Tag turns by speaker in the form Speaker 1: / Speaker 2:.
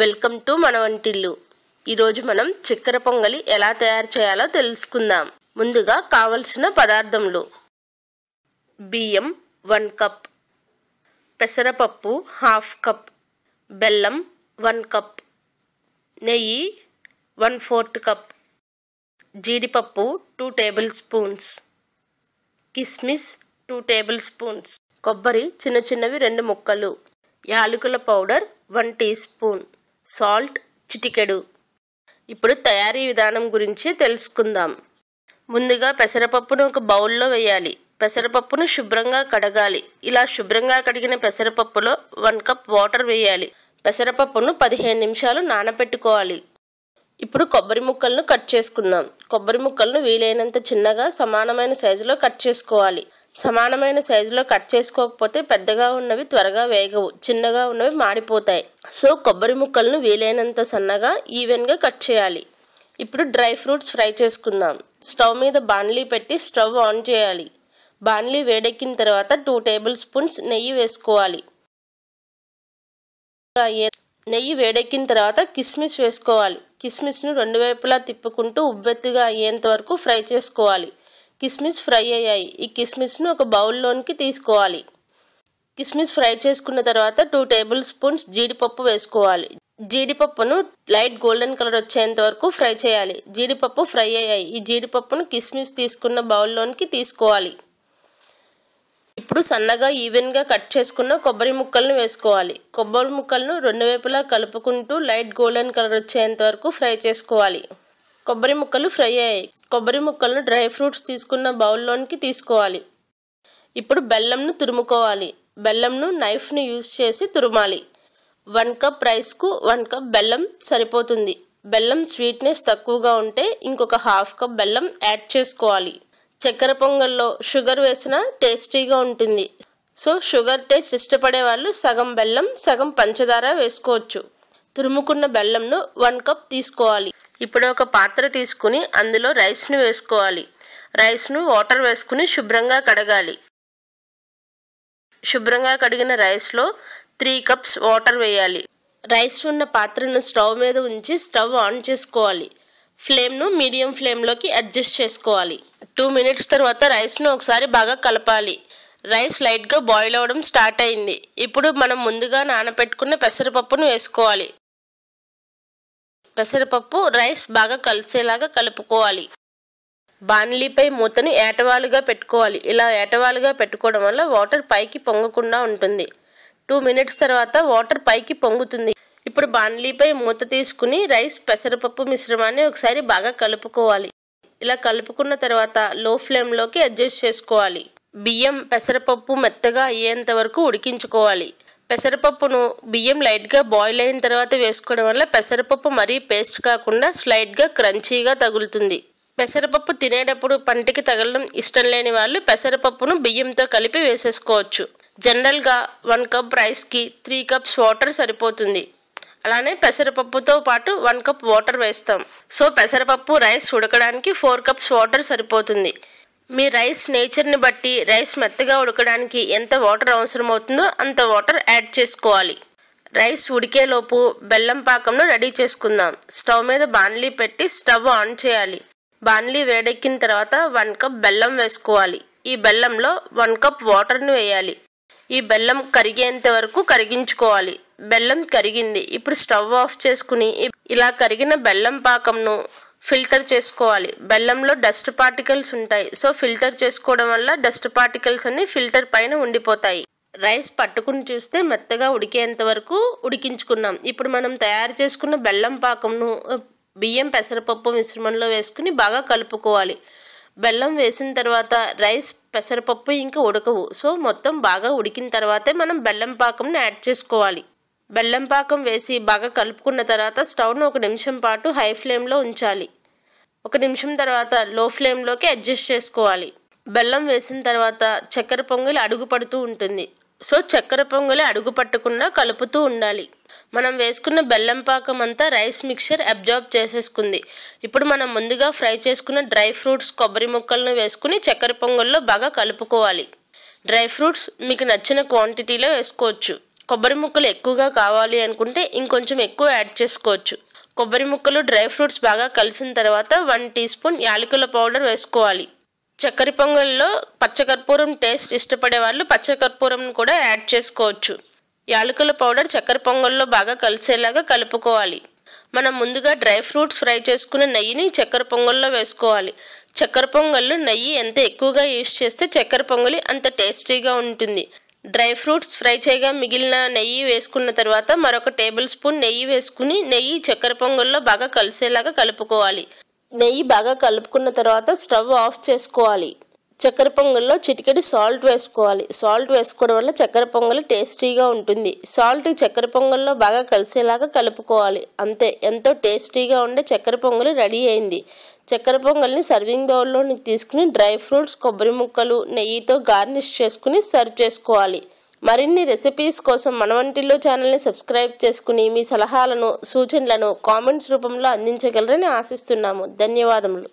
Speaker 1: welcome to మన వంటిల్లు ఈరోజు మనం చక్కెర పొంగలి ఎలా తయారు చేయాలో తెలుసుకుందాం ముందుగా కావలసిన పదార్థములు బియ్యం వన్ కప్ పెసరపప్పు హాఫ్ కప్ బెల్లం వన్ కప్ నెయ్యి వన్ ఫోర్త్ కప్ జీడిపప్పు టూ టేబుల్ స్పూన్స్ కిస్మిస్ టూ టేబుల్ స్పూన్స్ కొబ్బరి చిన్న చిన్నవి రెండు ముక్కలు యాలకుల powder one teaspoon salt చిటికెడు ఇప్పుడు తయారీ విధానం గురించి తెలుసుకుందాం ముందుగా పెసరపప్పును ఒక బౌల్లో వేయాలి పెసరపప్పును శుభ్రంగా కడగాలి ఇలా శుభ్రంగా కడిగిన పెసరపప్పులో వన్ కప్ వాటర్ వేయాలి పెసరపప్పును పదిహేను నిమిషాలు నానపెట్టుకోవాలి ఇప్పుడు కొబ్బరి ముక్కలను కట్ చేసుకుందాం కొబ్బరి ముక్కలను వీలైనంత చిన్నగా సమానమైన సైజులో కట్ చేసుకోవాలి సమానమైన సైజులో కట్ చేసుకోకపోతే పెద్దగా ఉన్నవి త్వరగా వేగవు చిన్నగా ఉన్నవి మాడిపోతాయి సో కొబ్బరి ముక్కలను వీలైనంత సన్నగా ఈవెన్గా కట్ చేయాలి ఇప్పుడు డ్రై ఫ్రూట్స్ ఫ్రై చేసుకుందాం స్టవ్ మీద బాన్లీ పెట్టి స్టవ్ ఆన్ చేయాలి బాన్లీ వేడెక్కిన తర్వాత టూ టేబుల్ స్పూన్స్ నెయ్యి వేసుకోవాలి నెయ్యి వేడెక్కిన తర్వాత కిస్మిస్ వేసుకోవాలి కిస్మిస్ను రెండు వైపులా తిప్పుకుంటూ ఉబ్బెత్తుగా అయ్యేంత వరకు ఫ్రై చేసుకోవాలి కిస్మిస్ ఫ్రై అయ్యాయి ఈ కిస్మిస్ను ఒక బౌల్లోనికి తీసుకోవాలి కిస్మిస్ ఫ్రై చేసుకున్న తర్వాత టూ టేబుల్ స్పూన్స్ జీడిపప్పు వేసుకోవాలి జీడిపప్పును లైట్ గోల్డెన్ కలర్ వచ్చేంత వరకు ఫ్రై చేయాలి జీడిపప్పు ఫ్రై అయ్యాయి ఈ జీడిపప్పును కిస్మిస్ తీసుకున్న బౌల్లోనికి తీసుకోవాలి ఇప్పుడు సన్నగా ఈవెన్గా కట్ చేసుకున్న కొబ్బరి ముక్కలను వేసుకోవాలి కొబ్బరి ముక్కలను రెండు వైపులా కలుపుకుంటూ లైట్ గోల్డెన్ కలర్ వచ్చేంత వరకు ఫ్రై చేసుకోవాలి కొబ్బరి ముక్కలు ఫ్రై అయ్యాయి కొబ్బరి ముక్కలను డ్రై ఫ్రూట్స్ తీసుకున్న బౌల్లోనికి తీసుకోవాలి ఇప్పుడు బెల్లంను తురుముకోవాలి బెల్లంను నైఫ్ను యూజ్ చేసి తురుమాలి వన్ కప్ రైస్కు వన్ కప్ బెల్లం సరిపోతుంది బెల్లం స్వీట్నెస్ తక్కువగా ఉంటే ఇంకొక హాఫ్ కప్ బెల్లం యాడ్ చేసుకోవాలి చక్కెర పొంగల్లో షుగర్ వేసిన టేస్టీగా ఉంటుంది సో షుగర్ టేస్ట్ ఇష్టపడే వాళ్ళు సగం బెల్లం సగం పంచదార వేసుకోవచ్చు తురుముకున్న బెల్లంను వన్ కప్ తీసుకోవాలి ఇప్పుడు ఒక పాత్ర తీసుకుని అందులో రైస్ను వేసుకోవాలి రైస్ను వాటర్ వేసుకుని శుభ్రంగా కడగాలి శుభ్రంగా కడిగిన రైస్లో త్రీ కప్స్ వాటర్ వేయాలి రైస్ ఉన్న పాత్రను స్టవ్ మీద ఉంచి స్టవ్ ఆన్ చేసుకోవాలి ఫ్లేమ్ను మీడియం ఫ్లేమ్లోకి అడ్జస్ట్ చేసుకోవాలి టూ మినిట్స్ తర్వాత రైస్ను ఒకసారి బాగా కలపాలి రైస్ లైట్గా బాయిల్ అవ్వడం స్టార్ట్ అయింది ఇప్పుడు మనం ముందుగా నానబెట్టుకున్న పెసరపప్పును వేసుకోవాలి పెసరపప్పు రైస్ బాగా కలిసేలాగా కలుపుకోవాలి బాణలీపై మూతను ఏటవాలుగా పెట్టుకోవాలి ఇలా ఏటవాలుగా పెట్టుకోవడం వల్ల వాటర్ పైకి పొంగకుండా ఉంటుంది టూ మినిట్స్ తర్వాత వాటర్ పైకి పొంగుతుంది ఇప్పుడు బాణలీపై మూత తీసుకుని రైస్ పెసరపప్పు మిశ్రమాన్ని ఒకసారి బాగా కలుపుకోవాలి ఇలా కలుపుకున్న తర్వాత లో ఫ్లేమ్లోకి అడ్జస్ట్ చేసుకోవాలి బియ్యం పెసరపప్పు మెత్తగా అయ్యేంత వరకు ఉడికించుకోవాలి పెసరపప్పును బియ్యం లైట్గా బాయిల్ అయిన తర్వాత వేసుకోవడం వల్ల పెసరపప్పు మరీ పేస్ట్ కాకుండా స్లైట్గా క్రంచీగా తగులుతుంది పెసరపప్పు తినేటప్పుడు పంటికి తగలడం ఇష్టం లేని వాళ్ళు పెసరపప్పును బియ్యంతో కలిపి వేసేసుకోవచ్చు జనరల్గా వన్ కప్ రైస్కి త్రీ కప్స్ వాటర్ సరిపోతుంది అలానే పెసరపప్పుతో పాటు వన్ కప్ వాటర్ వేస్తాం సో పెసరపప్పు రైస్ ఉడకడానికి ఫోర్ కప్స్ వాటర్ సరిపోతుంది మీ రైస్ నేచర్ని బట్టి రైస్ మెత్తగా ఉడకడానికి ఎంత వాటర్ అవసరమవుతుందో అంత వాటర్ యాడ్ చేసుకోవాలి రైస్ ఉడికేలోపు బెల్లం పాకంను రెడీ చేసుకుందాం స్టవ్ మీద బాన్లీ పెట్టి స్టవ్ ఆన్ చేయాలి బాన్లీ వేడెక్కిన తర్వాత వన్ కప్ బెల్లం వేసుకోవాలి ఈ బెల్లంలో వన్ కప్ వాటర్ను వేయాలి ఈ బెల్లం కరిగేంత వరకు కరిగించుకోవాలి బెల్లం కరిగింది ఇప్పుడు స్టవ్ ఆఫ్ చేసుకుని ఇలా కరిగిన బెల్లం పాకంను ఫిల్టర్ చేసుకోవాలి బెల్లంలో డస్ట్ పార్టికల్స్ ఉంటాయి సో ఫిల్టర్ చేసుకోవడం వల్ల డస్ట్ పార్టికల్స్ అన్ని ఫిల్టర్ పైన ఉండిపోతాయి రైస్ పట్టుకుని చూస్తే మెత్తగా ఉడికేంత వరకు ఉడికించుకున్నాం ఇప్పుడు మనం తయారు చేసుకున్న బెల్లం పాకంను బియ్యం పెసరపప్పు మిశ్రమంలో వేసుకుని బాగా కలుపుకోవాలి బెల్లం వేసిన తర్వాత రైస్ పెసరపప్పు ఇంకా ఉడకవు సో మొత్తం బాగా ఉడికిన తర్వాతే మనం బెల్లం పాకంను యాడ్ చేసుకోవాలి బెల్లంపాకం వేసి బాగా కలుపుకున్న తర్వాత స్టవ్ను ఒక నిమిషం పాటు హై ఫ్లేమ్లో ఉంచాలి ఒక నిమిషం తర్వాత లో ఫ్లేమ్లోకి అడ్జస్ట్ చేసుకోవాలి బెల్లం వేసిన తర్వాత చక్కెర పొంగలి అడుగు పడుతూ ఉంటుంది సో చక్కెర పొంగలి అడుగు పట్టకుండా కలుపుతూ ఉండాలి మనం వేసుకున్న బెల్లం పాకం అంతా రైస్ మిక్చర్ అబ్జార్బ్ చేసేసుకుంది ఇప్పుడు మనం ముందుగా ఫ్రై చేసుకున్న డ్రై ఫ్రూట్స్ కొబ్బరి ముక్కలను వేసుకుని చక్కెర పొంగల్లో బాగా కలుపుకోవాలి డ్రై ఫ్రూట్స్ మీకు నచ్చిన క్వాంటిటీలో వేసుకోవచ్చు కొబ్బరి ముక్కలు ఎక్కువగా కావాలి అనుకుంటే ఇంకొంచెం ఎక్కువ యాడ్ చేసుకోవచ్చు కొబ్బరి ముక్కలు డ్రై ఫ్రూట్స్ బాగా కలిసిన తర్వాత వన్ టీ స్పూన్ యాలకుల పౌడర్ వేసుకోవాలి చక్కెర పొంగల్లో పచ్చకర్పూరం టేస్ట్ ఇష్టపడే వాళ్ళు పచ్చకర్పూరం కూడా యాడ్ చేసుకోవచ్చు యాలకుల పౌడర్ చక్కెర పొంగల్లో బాగా కలిసేలాగా కలుపుకోవాలి మనం ముందుగా డ్రై ఫ్రూట్స్ ఫ్రై చేసుకున్న నెయ్యిని చక్కెర పొంగల్లో వేసుకోవాలి చక్కెర పొంగల్లో నెయ్యి ఎంత ఎక్కువగా యూజ్ చేస్తే చక్కెర పొంగలి అంత టేస్టీగా ఉంటుంది డ్రై ఫ్రూట్స్ ఫ్రై చేయగా మిగిలిన నెయ్యి వేసుకున్న తర్వాత మరొక టేబుల్ స్పూన్ నెయ్యి వేసుకుని నెయ్యి చక్కెర పొంగల్లో బాగా కలిసేలాగా కలుపుకోవాలి నెయ్యి బాగా కలుపుకున్న తర్వాత స్టవ్ ఆఫ్ చేసుకోవాలి చక్కెర పొంగల్లో చిటికెడి సాల్ట్ వేసుకోవాలి సాల్ట్ వేసుకోవడం వల్ల చక్కెర పొంగల్ టేస్టీగా ఉంటుంది సాల్ట్ చక్కెర పొంగల్లో బాగా కలిసేలాగా కలుపుకోవాలి అంతే ఎంతో టేస్టీగా ఉండే చక్కెర పొంగల్ రెడీ అయింది చక్కెర పొంగల్ని సర్వింగ్ బౌల్లోని తీసుకుని డ్రై ఫ్రూట్స్ కొబ్బరి ముక్కలు నెయ్యితో గార్నిష్ చేసుకుని సర్వ్ చేసుకోవాలి మరిన్ని రెసిపీస్ కోసం మన వంటిల్లో ఛానల్ని సబ్స్క్రైబ్ చేసుకుని మీ సలహాలను సూచనలను కామెంట్స్ రూపంలో అందించగలరని ఆశిస్తున్నాము ధన్యవాదములు